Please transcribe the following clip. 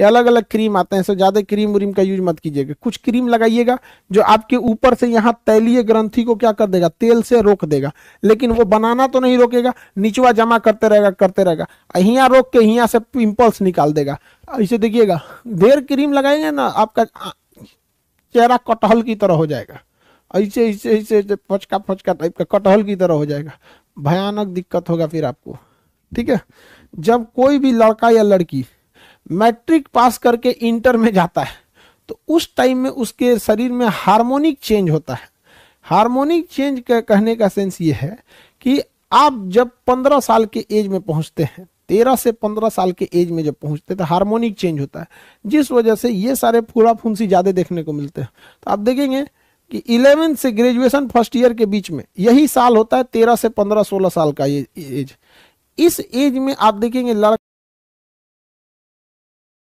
ये अलग अलग क्रीम आते हैं सो ज़्यादा क्रीम व्रीम का यूज मत कीजिएगा कुछ क्रीम लगाइएगा जो आपके ऊपर से यहाँ तैलीय ग्रंथि को क्या कर देगा तेल से रोक देगा लेकिन वो बनाना तो नहीं रोकेगा निचवा जमा करते रहेगा करते रहेगा यहाँ रोक के यहाँ से पिम्पल्स निकाल देगा इसे देखिएगा देर क्रीम लगाएंगे ना आपका चेहरा कटहल की तरह हो जाएगा ऐसे ऐसे ऐसे फचका फचका टाइप का कटहल की तरह हो जाएगा भयानक दिक्कत होगा फिर आपको ठीक है जब कोई भी लड़का या लड़की मैट्रिक पास करके इंटर में जाता है तो उस टाइम में उसके शरीर में हार्मोनिक चेंज होता है हार्मोनिक चेंज का कहने का सेंस ये है कि आप जब पंद्रह साल के एज में पहुंचते हैं तेरह से पंद्रह साल के एज में जब पहुंचते हैं तो हार्मोनिक चेंज होता है जिस वजह से ये सारे फूला फुंसी ज़्यादा देखने को मिलते हैं तो आप देखेंगे कि इलेवेंथ से ग्रेजुएशन फर्स्ट ईयर के बीच में यही साल होता है तेरह से पंद्रह सोलह साल का ये एज इस एज में आप देखेंगे लड़का